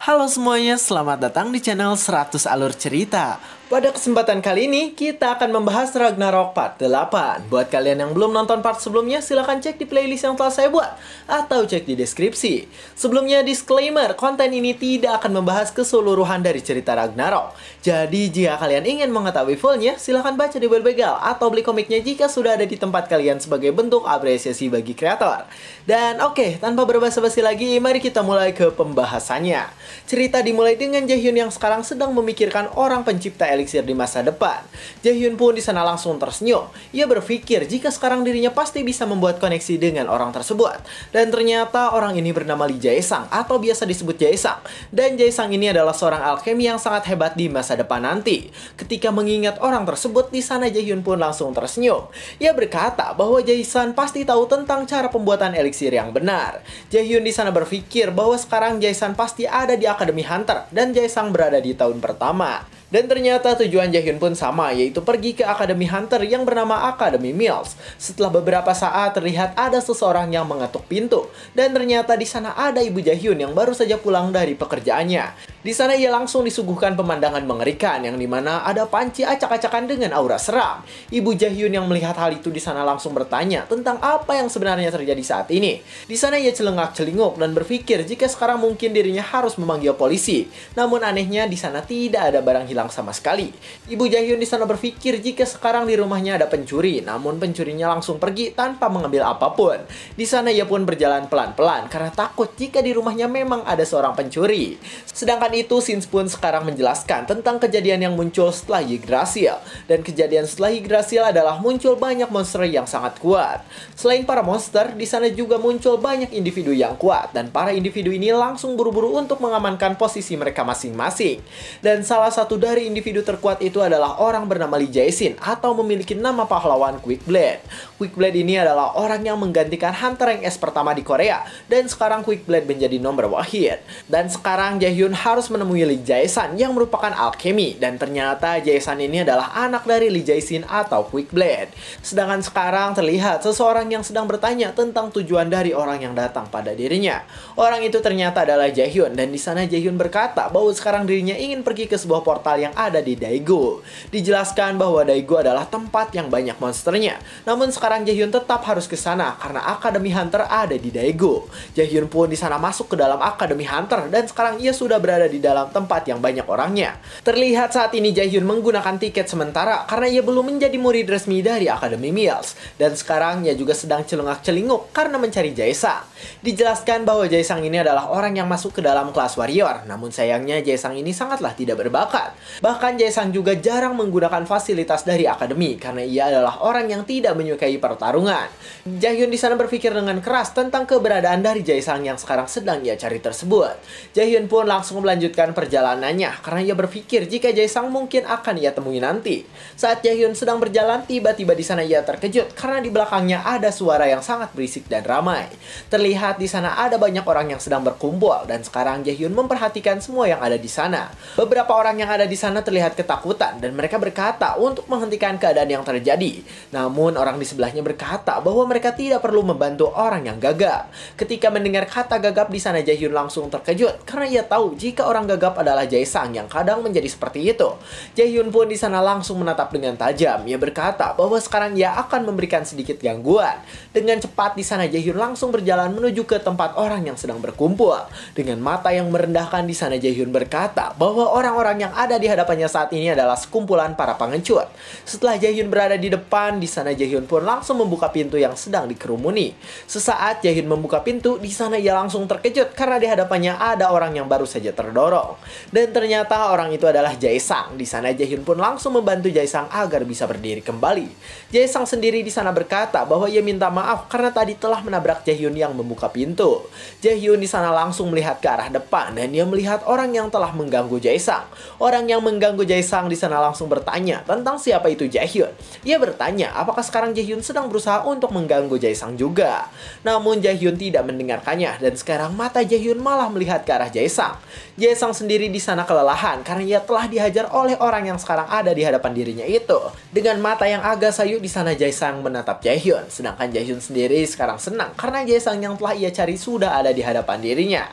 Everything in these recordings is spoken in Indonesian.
Halo semuanya, selamat datang di channel 100 Alur Cerita. Pada kesempatan kali ini, kita akan membahas Ragnarok Part 8. Buat kalian yang belum nonton part sebelumnya, silahkan cek di playlist yang telah saya buat, atau cek di deskripsi. Sebelumnya, disclaimer, konten ini tidak akan membahas keseluruhan dari cerita Ragnarok. Jadi, jika kalian ingin mengetahui fullnya, silahkan baca di begal atau beli komiknya jika sudah ada di tempat kalian sebagai bentuk apresiasi bagi kreator. Dan oke, okay, tanpa berbahasa basi lagi, mari kita mulai ke pembahasannya. Cerita dimulai dengan Jaehyun yang sekarang sedang memikirkan orang pencipta eliksir di masa depan. Jaehyun pun di sana langsung tersenyum. Ia berpikir jika sekarang dirinya pasti bisa membuat koneksi dengan orang tersebut. Dan ternyata orang ini bernama Lee Jae Jaesang atau biasa disebut Jae Jaesang. Dan Jaesang ini adalah seorang alkemi yang sangat hebat di masa depan nanti. Ketika mengingat orang tersebut, di sana Jaehyun pun langsung tersenyum. Ia berkata bahwa Sang pasti tahu tentang cara pembuatan eliksir yang benar. Jaehyun di sana berpikir bahwa sekarang Sang pasti ada di Akademi Hunter dan Sang berada di tahun pertama. Dan ternyata tujuan Jaehyun pun sama, yaitu pergi ke Akademi Hunter yang bernama Akademi Mills. Setelah beberapa saat, terlihat ada seseorang yang mengetuk pintu. Dan ternyata di sana ada Ibu Jaehyun yang baru saja pulang dari pekerjaannya. Di sana ia langsung disuguhkan pemandangan mengerikan yang dimana ada panci acak-acakan dengan aura seram. Ibu Jaehyun yang melihat hal itu di sana langsung bertanya tentang apa yang sebenarnya terjadi saat ini. Di sana ia celengak-celinguk dan berpikir jika sekarang mungkin dirinya harus memanggil polisi. Namun anehnya di sana tidak ada barang hilang hilang sama sekali. Ibu Jang di sana berpikir jika sekarang di rumahnya ada pencuri, namun pencurinya langsung pergi tanpa mengambil apapun. Di sana ia pun berjalan pelan-pelan karena takut jika di rumahnya memang ada seorang pencuri. Sedangkan itu, Sins pun sekarang menjelaskan tentang kejadian yang muncul setelah Yggdrasil. Dan kejadian setelah Yggdrasil adalah muncul banyak monster yang sangat kuat. Selain para monster, di sana juga muncul banyak individu yang kuat dan para individu ini langsung buru-buru untuk mengamankan posisi mereka masing-masing. Dan salah satu dari dari individu terkuat itu adalah orang bernama Lee jae Sin atau memiliki nama pahlawan Quick Blade. Quick Blade ini adalah orang yang menggantikan Hunter yang S pertama di Korea dan sekarang Quick Blade menjadi nomor wahid. Dan sekarang Jaehyun harus menemui Lee Jae-san yang merupakan alkemi dan ternyata Jae-san ini adalah anak dari Lee jae Sin atau Quick Blade. Sedangkan sekarang terlihat seseorang yang sedang bertanya tentang tujuan dari orang yang datang pada dirinya. Orang itu ternyata adalah Jaehyun dan di sana Jaehyun berkata bahwa sekarang dirinya ingin pergi ke sebuah portal yang ada di Daigo Dijelaskan bahwa Daigo adalah tempat yang banyak monsternya. Namun sekarang Jaehyun tetap harus ke sana karena Akademi Hunter ada di Daigo. Jaehyun pun di sana masuk ke dalam Akademi Hunter dan sekarang ia sudah berada di dalam tempat yang banyak orangnya. Terlihat saat ini Jaehyun menggunakan tiket sementara karena ia belum menjadi murid resmi dari Akademi Mills. Dan sekarang ia juga sedang celengak celinguk karena mencari Jaesang. Dijelaskan bahwa Jaesang ini adalah orang yang masuk ke dalam kelas warrior, namun sayangnya Jaesang ini sangatlah tidak berbakat. Bahkan Jason juga jarang menggunakan fasilitas dari akademi karena ia adalah orang yang tidak menyukai pertarungan. Jaehyun di sana berpikir dengan keras tentang keberadaan dari Jaisang yang sekarang sedang ia cari tersebut. Jaehyun pun langsung melanjutkan perjalanannya karena ia berpikir jika Jaisang mungkin akan ia temui nanti. Saat Jaehyun sedang berjalan, tiba-tiba di sana ia terkejut karena di belakangnya ada suara yang sangat berisik dan ramai. Terlihat di sana ada banyak orang yang sedang berkumpul dan sekarang Jaehyun memperhatikan semua yang ada di sana. Beberapa orang yang ada di sana terlihat ketakutan dan mereka berkata untuk menghentikan keadaan yang terjadi. Namun orang di sebelahnya berkata bahwa mereka tidak perlu membantu orang yang gagap. Ketika mendengar kata gagap di sana Jaehyun langsung terkejut karena ia tahu jika orang gagap adalah Jaesang yang kadang menjadi seperti itu. Jaehyun pun di sana langsung menatap dengan tajam. Ia berkata bahwa sekarang ia akan memberikan sedikit gangguan. Dengan cepat di sana Jaehyun langsung berjalan menuju ke tempat orang yang sedang berkumpul. Dengan mata yang merendahkan di sana Jaehyun berkata bahwa orang-orang yang ada di hadapannya saat ini adalah sekumpulan para pengecut. Setelah Jaehyun berada di depan, di sana Jaehyun pun langsung membuka pintu yang sedang dikerumuni. Sesaat Jaehyun membuka pintu, di sana ia langsung terkejut karena di hadapannya ada orang yang baru saja terdorong. Dan ternyata orang itu adalah Jaesang. Di sana Jaehyun pun langsung membantu Jaesang agar bisa berdiri kembali. Jaesang sendiri di sana berkata bahwa ia minta maaf karena tadi telah menabrak Jaehyun yang membuka pintu. Jaehyun di sana langsung melihat ke arah depan dan ia melihat orang yang telah mengganggu Jaesang. Orang yang mengganggu Jaisang di sana langsung bertanya tentang siapa itu Jaehyun. Ia bertanya apakah sekarang Jaehyun sedang berusaha untuk mengganggu Jaisang juga. Namun Jaehyun tidak mendengarkannya dan sekarang mata Jaehyun malah melihat ke arah Jaisang. Jaisang sendiri di sana kelelahan karena ia telah dihajar oleh orang yang sekarang ada di hadapan dirinya itu. Dengan mata yang agak sayu di sana Jaisang menatap Jaehyun, sedangkan Jaehyun sendiri sekarang senang karena Jaisang yang telah ia cari sudah ada di hadapan dirinya.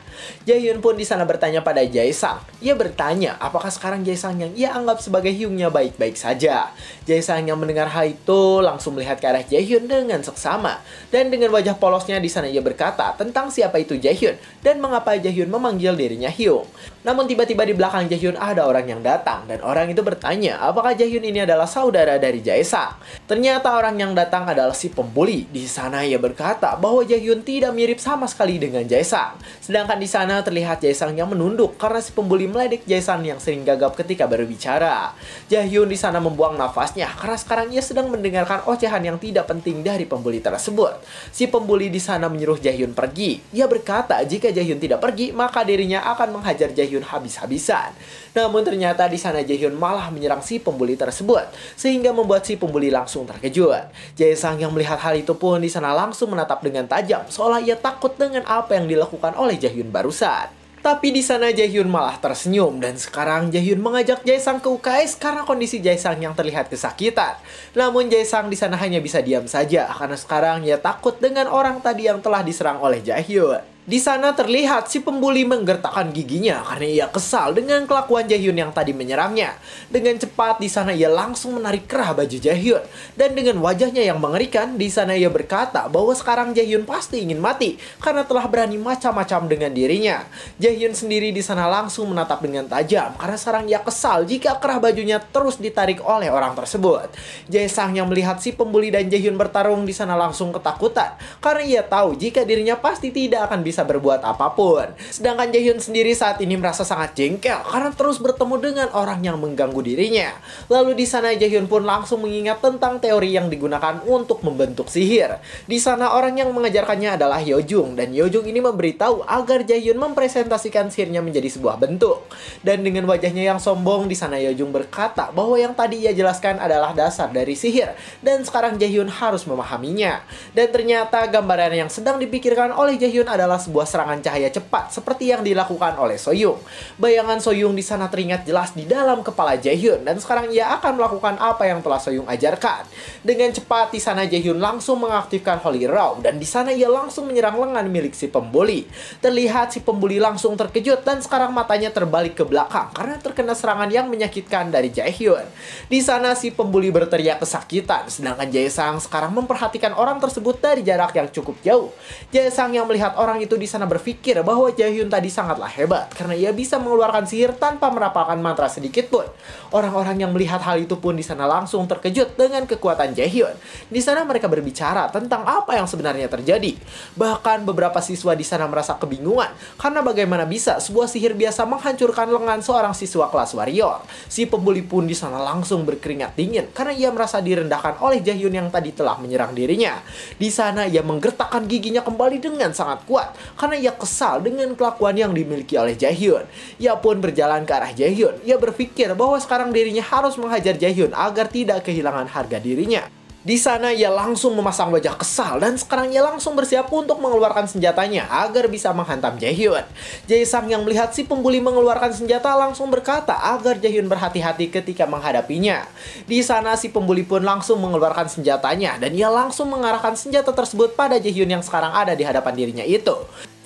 Jaehyun pun di sana bertanya pada Jaisang. Ia bertanya apakah sekarang yang ia anggap sebagai Hyungnya baik-baik saja. yang mendengar hal itu langsung melihat ke arah Jaehyun dengan seksama. Dan dengan wajah polosnya di sana ia berkata tentang siapa itu Jaehyun dan mengapa Jaehyun memanggil dirinya Hyung. Namun tiba-tiba di belakang Jaehyun ada orang yang datang dan orang itu bertanya apakah Jaehyun ini adalah saudara dari Jaesang. Ternyata orang yang datang adalah si pembuli. Di sana ia berkata bahwa Jaehyun tidak mirip sama sekali dengan Jaesang. Sedangkan di sana terlihat Jaesang yang menunduk karena si pembuli meledek Jaesang yang sering gagap ketika berbicara. Jaehyun di sana membuang nafasnya karena sekarang ia sedang mendengarkan ocehan yang tidak penting dari pembuli tersebut. Si pembuli di sana menyuruh Jaehyun pergi. Ia berkata jika Jaehyun tidak pergi, maka dirinya akan menghajar Jaehyun habis-habisan. Namun ternyata di sana Jaehyun malah menyerang si pembuli tersebut, sehingga membuat si pembuli langsung terkejut. Jaesang yang melihat hal itu pun di sana langsung menatap dengan tajam, seolah ia takut dengan apa yang dilakukan oleh Jaehyun barusan. Tapi di sana Jaehyun malah tersenyum dan sekarang Jaehyun mengajak Jaesang ke UKS karena kondisi Jaesang yang terlihat kesakitan. Namun Jaesang di sana hanya bisa diam saja karena sekarang ia takut dengan orang tadi yang telah diserang oleh Jaehyun. Di sana terlihat si pembuli menggertakkan giginya karena ia kesal dengan kelakuan Jaehyun yang tadi menyerangnya. Dengan cepat di sana ia langsung menarik kerah baju Jaehyun dan dengan wajahnya yang mengerikan di sana ia berkata bahwa sekarang Jaehyun pasti ingin mati karena telah berani macam-macam dengan dirinya. Jaehyun sendiri di sana langsung menatap dengan tajam karena sekarang ia kesal jika kerah bajunya terus ditarik oleh orang tersebut. Jaesang yang melihat si pembuli dan Jaehyun bertarung di sana langsung ketakutan karena ia tahu jika dirinya pasti tidak akan bisa bisa berbuat apapun. Sedangkan Jaehyun sendiri saat ini merasa sangat jengkel karena terus bertemu dengan orang yang mengganggu dirinya. Lalu di sana Jaehyun pun langsung mengingat tentang teori yang digunakan untuk membentuk sihir. Di sana orang yang mengajarkannya adalah Jung dan Jung ini memberitahu agar Jaehyun mempresentasikan sihirnya menjadi sebuah bentuk. Dan dengan wajahnya yang sombong di sana Jung berkata bahwa yang tadi ia jelaskan adalah dasar dari sihir dan sekarang Jaehyun harus memahaminya. Dan ternyata gambaran yang sedang dipikirkan oleh Jaehyun adalah sebuah serangan cahaya cepat seperti yang dilakukan oleh Soyung. Bayangan Soyung di sana teringat jelas di dalam kepala Jaehyun dan sekarang ia akan melakukan apa yang telah Soyung ajarkan. Dengan cepat di sana Jaehyun langsung mengaktifkan Holy Raw dan di sana ia langsung menyerang lengan milik si pembuli. Terlihat si pembuli langsung terkejut dan sekarang matanya terbalik ke belakang karena terkena serangan yang menyakitkan dari Jaehyun. Di sana si pembuli berteriak kesakitan sedangkan Jaesang sekarang memperhatikan orang tersebut dari jarak yang cukup jauh. Jaesang yang melihat orang itu itu di sana berpikir bahwa Jaehyun tadi sangatlah hebat karena ia bisa mengeluarkan sihir tanpa merapalkan mantra sedikit pun. Orang-orang yang melihat hal itu pun di sana langsung terkejut dengan kekuatan Jaehyun. Di sana mereka berbicara tentang apa yang sebenarnya terjadi. Bahkan beberapa siswa di sana merasa kebingungan karena bagaimana bisa sebuah sihir biasa menghancurkan lengan seorang siswa kelas warrior. Si pembuli pun di sana langsung berkeringat dingin karena ia merasa direndahkan oleh Jaehyun yang tadi telah menyerang dirinya. Di sana ia menggertakkan giginya kembali dengan sangat kuat karena ia kesal dengan kelakuan yang dimiliki oleh Jaehyun. Ia pun berjalan ke arah Jaehyun. Ia berpikir bahwa sekarang dirinya harus menghajar Jaehyun agar tidak kehilangan harga dirinya. Di sana ia langsung memasang wajah kesal dan sekarang ia langsung bersiap untuk mengeluarkan senjatanya agar bisa menghantam Jaehyun. Jaesang yang melihat si pembuli mengeluarkan senjata langsung berkata agar Jaehyun berhati-hati ketika menghadapinya. Di sana si pembuli pun langsung mengeluarkan senjatanya dan ia langsung mengarahkan senjata tersebut pada Jaehyun yang sekarang ada di hadapan dirinya itu.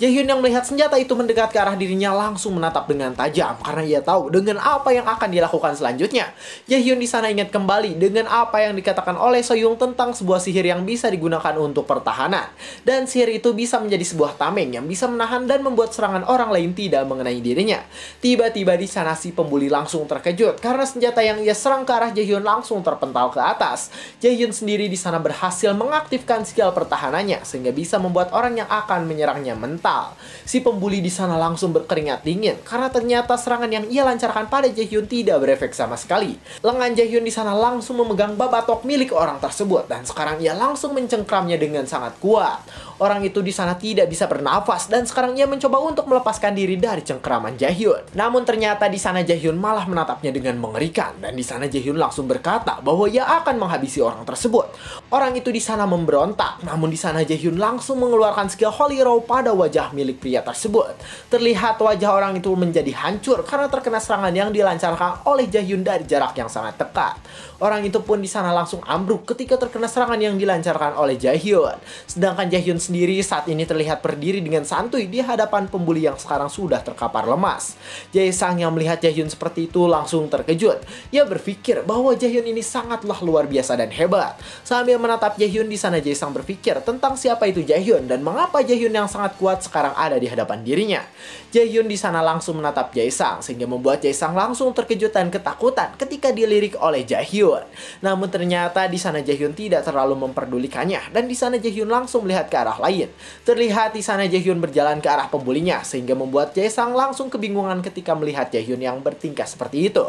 Ya, Hyun yang melihat senjata itu mendekat ke arah dirinya langsung menatap dengan tajam karena ia tahu dengan apa yang akan dilakukan selanjutnya. Yahyun di sana ingat kembali dengan apa yang dikatakan oleh Soyoung tentang sebuah sihir yang bisa digunakan untuk pertahanan. Dan sihir itu bisa menjadi sebuah tameng yang bisa menahan dan membuat serangan orang lain tidak mengenai dirinya. Tiba-tiba di sana si pembuli langsung terkejut karena senjata yang ia serang ke arah Jaehyun langsung terpental ke atas. Jaehyun sendiri di sana berhasil mengaktifkan skill pertahanannya sehingga bisa membuat orang yang akan menyerangnya mental fatal. Si pembuli di sana langsung berkeringat dingin karena ternyata serangan yang ia lancarkan pada Jaehyun tidak berefek sama sekali. Lengan Jaehyun di sana langsung memegang babatok milik orang tersebut dan sekarang ia langsung mencengkramnya dengan sangat kuat. Orang itu di sana tidak bisa bernafas dan sekarang ia mencoba untuk melepaskan diri dari cengkraman Jaehyun. Namun ternyata di sana Jaehyun malah menatapnya dengan mengerikan dan di sana Jaehyun langsung berkata bahwa ia akan menghabisi orang tersebut. Orang itu di sana memberontak, namun di sana Jaehyun langsung mengeluarkan skill Holy Row pada wajah milik pria tersebut. Terlihat wajah orang itu menjadi hancur karena terkena serangan yang dilancarkan oleh Jaehyun dari jarak yang sangat dekat. Orang itu pun di sana langsung ambruk ketika terkena serangan yang dilancarkan oleh Jaehyun. Sedangkan Jaehyun sendiri saat ini terlihat berdiri dengan santuy di hadapan pembuli yang sekarang sudah terkapar lemas. Jae Sang yang melihat Jaehyun seperti itu langsung terkejut. Ia berpikir bahwa Jaehyun ini sangatlah luar biasa dan hebat. Sambil menatap Jaehyun di sana Jae Sang berpikir tentang siapa itu Jaehyun dan mengapa Jaehyun yang sangat kuat sekarang ada di hadapan dirinya. Jaehyun di sana langsung menatap Jae Sang sehingga membuat Jae Sang langsung terkejut dan ketakutan ketika dilirik oleh Jaehyun. Namun ternyata di sana Jaehyun tidak terlalu memperdulikannya dan di sana Jaehyun langsung melihat ke arah lain. Terlihat di sana Jaehyun berjalan ke arah pembulinya sehingga membuat Jae Sang langsung kebingungan ketika melihat Jaehyun yang bertingkah seperti itu.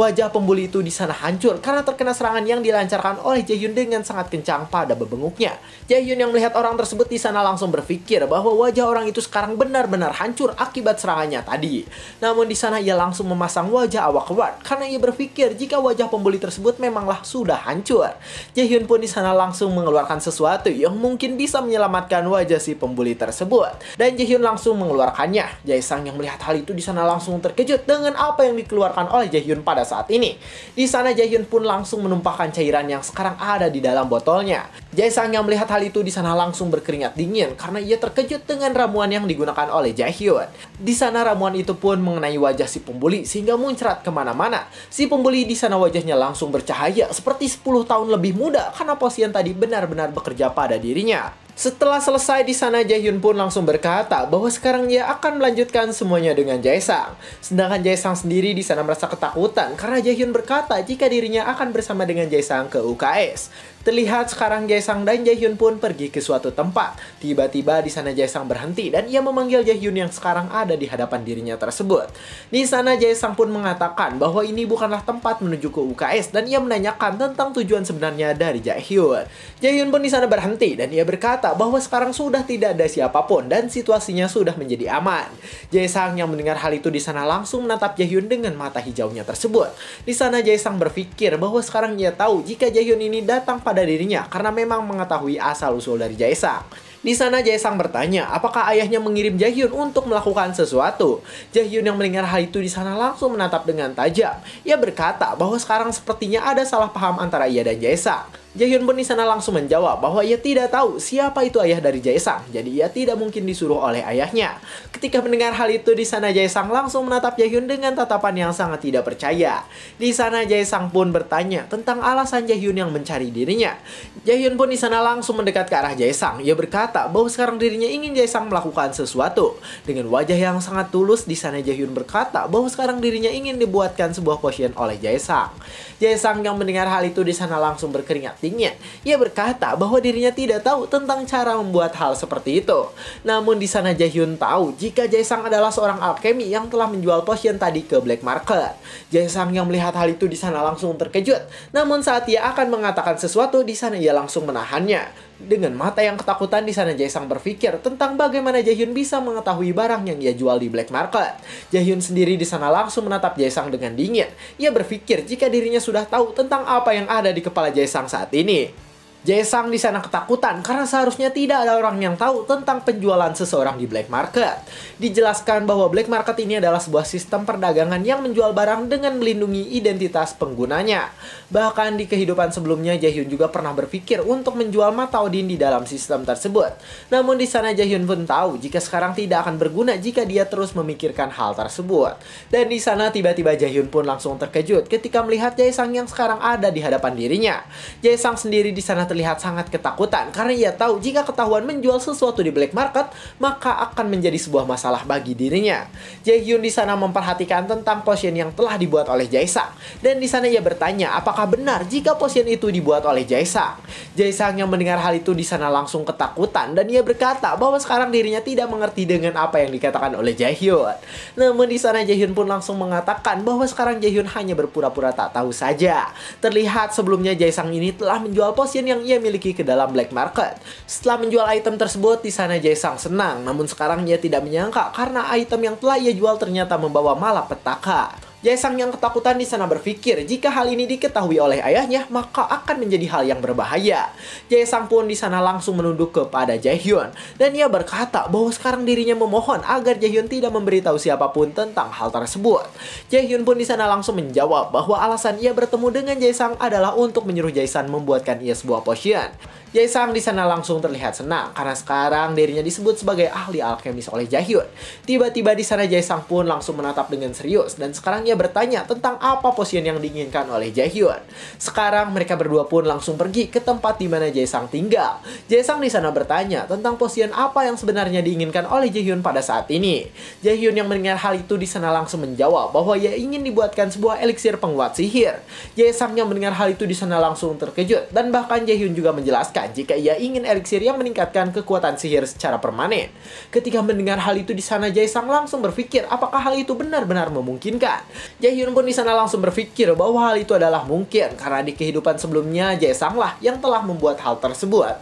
Wajah pembuli itu di sana hancur karena terkena serangan yang dilancarkan oleh Jaehyun dengan sangat kencang pada bebenguknya. Jaehyun yang melihat orang tersebut di sana langsung berpikir bahwa wajah orang itu sekarang benar-benar hancur akibat serangannya tadi. Namun di sana ia langsung memasang wajah awak kuat karena ia berpikir jika wajah pembuli tersebut memanglah sudah hancur. Jaehyun pun di sana langsung mengeluarkan sesuatu yang mungkin bisa menyelamatkan wajah si pembuli tersebut. Dan Jaehyun langsung mengeluarkannya. Jaesang yang melihat hal itu di sana langsung terkejut dengan apa yang dikeluarkan oleh Jaehyun pada saat ini. Di sana Jaehyun pun langsung menumpahkan cairan yang sekarang ada di dalam botol botolnya. Jaesang yang melihat hal itu di sana langsung berkeringat dingin karena ia terkejut dengan ramuan yang digunakan oleh Jaehyun. Di sana ramuan itu pun mengenai wajah si pembuli sehingga muncrat kemana-mana. Si pembuli di sana wajahnya langsung bercahaya seperti 10 tahun lebih muda karena pasien tadi benar-benar bekerja pada dirinya. Setelah selesai di sana, Jaehyun pun langsung berkata bahwa sekarang ia akan melanjutkan semuanya dengan Jaesang. Sedangkan Jaesang sendiri di sana merasa ketakutan karena Jaehyun berkata jika dirinya akan bersama dengan Jaesang ke UKS. Terlihat sekarang Jaesang dan Jaehyun pun pergi ke suatu tempat. Tiba-tiba di sana Jaesang berhenti dan ia memanggil Jaehyun yang sekarang ada di hadapan dirinya tersebut. Di sana Jaesang pun mengatakan bahwa ini bukanlah tempat menuju ke UKS dan ia menanyakan tentang tujuan sebenarnya dari Jaehyun. Jaehyun pun di sana berhenti dan ia berkata bahwa sekarang sudah tidak ada siapapun dan situasinya sudah menjadi aman. Jaesang yang mendengar hal itu di sana langsung menatap Jaehyun dengan mata hijaunya tersebut. Di sana Jaesang berpikir bahwa sekarang ia tahu jika Jaehyun ini datang pada pada dirinya karena memang mengetahui asal-usul dari Jaesang. Di sana Jaesang bertanya apakah ayahnya mengirim Jaehyun untuk melakukan sesuatu. Jaehyun yang mendengar hal itu di sana langsung menatap dengan tajam. Ia berkata bahwa sekarang sepertinya ada salah paham antara ia dan Jaesang. Jaehyun pun di sana langsung menjawab bahwa ia tidak tahu siapa itu ayah dari Jae Sang, jadi ia tidak mungkin disuruh oleh ayahnya. Ketika mendengar hal itu, di sana Jae Sang langsung menatap Jaehyun dengan tatapan yang sangat tidak percaya. Di sana Jae Sang pun bertanya tentang alasan Jaehyun yang mencari dirinya. Jaehyun pun di sana langsung mendekat ke arah Jae Sang. Ia berkata bahwa sekarang dirinya ingin Jae Sang melakukan sesuatu. Dengan wajah yang sangat tulus, di sana Jaehyun berkata bahwa sekarang dirinya ingin dibuatkan sebuah potion oleh Jae Sang. Jae Sang yang mendengar hal itu di sana langsung berkeringat ia berkata bahwa dirinya tidak tahu tentang cara membuat hal seperti itu. Namun di sana Jaehyun tahu jika Jae Jaesang adalah seorang alkemi yang telah menjual potion tadi ke black market. Jaesang yang melihat hal itu di sana langsung terkejut. Namun saat ia akan mengatakan sesuatu, di sana ia langsung menahannya. Dengan mata yang ketakutan di sana Jaesang berpikir tentang bagaimana Jaehyun bisa mengetahui barang yang ia jual di black market. Jaehyun sendiri di sana langsung menatap Jaesang dengan dingin. Ia berpikir jika dirinya sudah tahu tentang apa yang ada di kepala Jaesang saat ini. Jaesang di sana ketakutan karena seharusnya tidak ada orang yang tahu tentang penjualan seseorang di black market. Dijelaskan bahwa black market ini adalah sebuah sistem perdagangan yang menjual barang dengan melindungi identitas penggunanya. Bahkan di kehidupan sebelumnya Jaehyun juga pernah berpikir untuk menjual mata Odin di dalam sistem tersebut. Namun di sana Jaehyun pun tahu jika sekarang tidak akan berguna jika dia terus memikirkan hal tersebut. Dan di sana tiba-tiba Jaehyun pun langsung terkejut ketika melihat Jaesang yang sekarang ada di hadapan dirinya. Jaesang sendiri di sana terlihat sangat ketakutan karena ia tahu jika ketahuan menjual sesuatu di black market, maka akan menjadi sebuah masalah bagi dirinya. Jaehyun di sana memperhatikan tentang potion yang telah dibuat oleh Jaisang dan di sana ia bertanya apakah benar jika potion itu dibuat oleh Jaisang. Jaisang yang mendengar hal itu di sana langsung ketakutan dan ia berkata bahwa sekarang dirinya tidak mengerti dengan apa yang dikatakan oleh Jaehyun. Namun di sana Jaehyun pun langsung mengatakan bahwa sekarang Jaehyun hanya berpura-pura tak tahu saja. Terlihat sebelumnya Jaisang ini telah menjual potion yang yang ia miliki ke dalam black market. Setelah menjual item tersebut, di sana Jaisang senang, namun sekarang ia tidak menyangka karena item yang telah ia jual ternyata membawa malapetaka. Jaesang yang ketakutan di sana berpikir jika hal ini diketahui oleh ayahnya, maka akan menjadi hal yang berbahaya. Jaesang pun di sana langsung menunduk kepada Jaehyun, dan ia berkata bahwa sekarang dirinya memohon agar Jaehyun tidak memberitahu siapapun tentang hal tersebut. Jaehyun pun di sana langsung menjawab bahwa alasan ia bertemu dengan Jaesang adalah untuk menyuruh Jaesang membuatkan ia sebuah potion. Jaisang di sana langsung terlihat senang karena sekarang dirinya disebut sebagai ahli alkemis oleh Hyun. Tiba-tiba di sana Jaisang pun langsung menatap dengan serius dan sekarang ia bertanya tentang apa posisi yang diinginkan oleh Hyun. Sekarang mereka berdua pun langsung pergi ke tempat di mana Jaisang tinggal. Jaisang di sana bertanya tentang posisi apa yang sebenarnya diinginkan oleh Jaehyun pada saat ini. Jaehyun yang mendengar hal itu di sana langsung menjawab bahwa ia ingin dibuatkan sebuah eliksir penguat sihir. Jaesang yang mendengar hal itu di sana langsung terkejut dan bahkan Jaehyun juga menjelaskan mengatakan jika ia ingin eliksir yang meningkatkan kekuatan sihir secara permanen. Ketika mendengar hal itu di sana Jaisang langsung berpikir apakah hal itu benar-benar memungkinkan. Hyun pun di sana langsung berpikir bahwa hal itu adalah mungkin karena di kehidupan sebelumnya Sang lah yang telah membuat hal tersebut.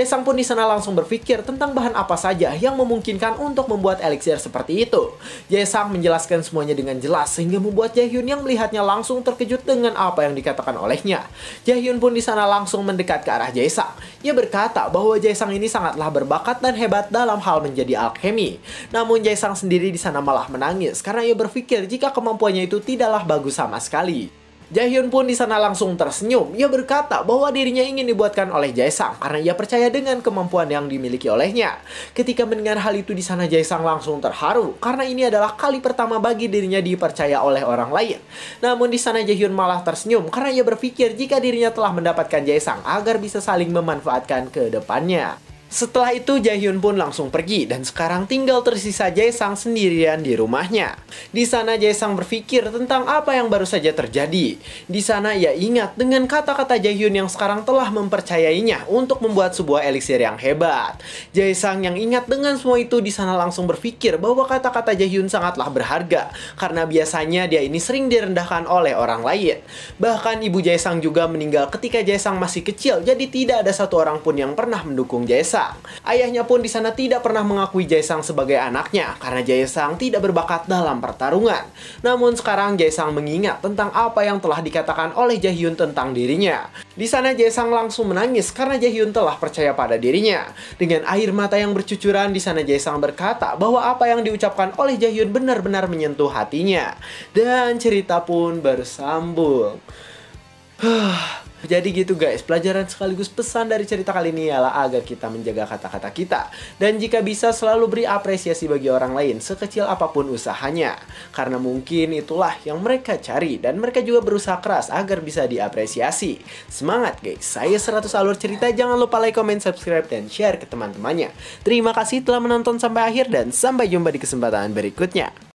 Sang pun di sana langsung berpikir tentang bahan apa saja yang memungkinkan untuk membuat eliksir seperti itu. Sang menjelaskan semuanya dengan jelas sehingga membuat Jaehyun yang melihatnya langsung terkejut dengan apa yang dikatakan olehnya. Jaehyun pun di sana langsung mendekat ke arah Sang. Ia berkata bahwa Sang ini sangatlah berbakat dan hebat dalam hal menjadi alkemi. Namun Sang sendiri di sana malah menangis karena ia berpikir jika kemampuannya itu tidaklah bagus sama sekali. Jaehyun pun di sana langsung tersenyum. Ia berkata bahwa dirinya ingin dibuatkan oleh Jaesang karena ia percaya dengan kemampuan yang dimiliki olehnya. Ketika mendengar hal itu di sana Jaesang langsung terharu karena ini adalah kali pertama bagi dirinya dipercaya oleh orang lain. Namun di sana Jaehyun malah tersenyum karena ia berpikir jika dirinya telah mendapatkan Jaesang agar bisa saling memanfaatkan ke depannya. Setelah itu Jaehyun pun langsung pergi dan sekarang tinggal tersisa Jaesang sendirian di rumahnya. Di sana Jaesang berpikir tentang apa yang baru saja terjadi. Di sana ia ingat dengan kata-kata Jaehyun yang sekarang telah mempercayainya untuk membuat sebuah elixir yang hebat. Jaesang yang ingat dengan semua itu di sana langsung berpikir bahwa kata-kata Jaehyun sangatlah berharga karena biasanya dia ini sering direndahkan oleh orang lain. Bahkan ibu Jaesang juga meninggal ketika Jaesang masih kecil jadi tidak ada satu orang pun yang pernah mendukung Jaesang. Jaisang. Ayahnya pun di sana tidak pernah mengakui Jaisang sebagai anaknya karena Jaisang tidak berbakat dalam pertarungan. Namun sekarang Jaisang mengingat tentang apa yang telah dikatakan oleh Jaehyun tentang dirinya. Di sana Jaesang langsung menangis karena Jaehyun telah percaya pada dirinya. Dengan air mata yang bercucuran, di sana Jaesang berkata bahwa apa yang diucapkan oleh Jaehyun benar-benar menyentuh hatinya. Dan cerita pun bersambung. Jadi gitu guys, pelajaran sekaligus pesan dari cerita kali ini ialah agar kita menjaga kata-kata kita. Dan jika bisa selalu beri apresiasi bagi orang lain sekecil apapun usahanya. Karena mungkin itulah yang mereka cari dan mereka juga berusaha keras agar bisa diapresiasi. Semangat guys, saya 100 alur cerita. Jangan lupa like, comment, subscribe, dan share ke teman-temannya. Terima kasih telah menonton sampai akhir dan sampai jumpa di kesempatan berikutnya.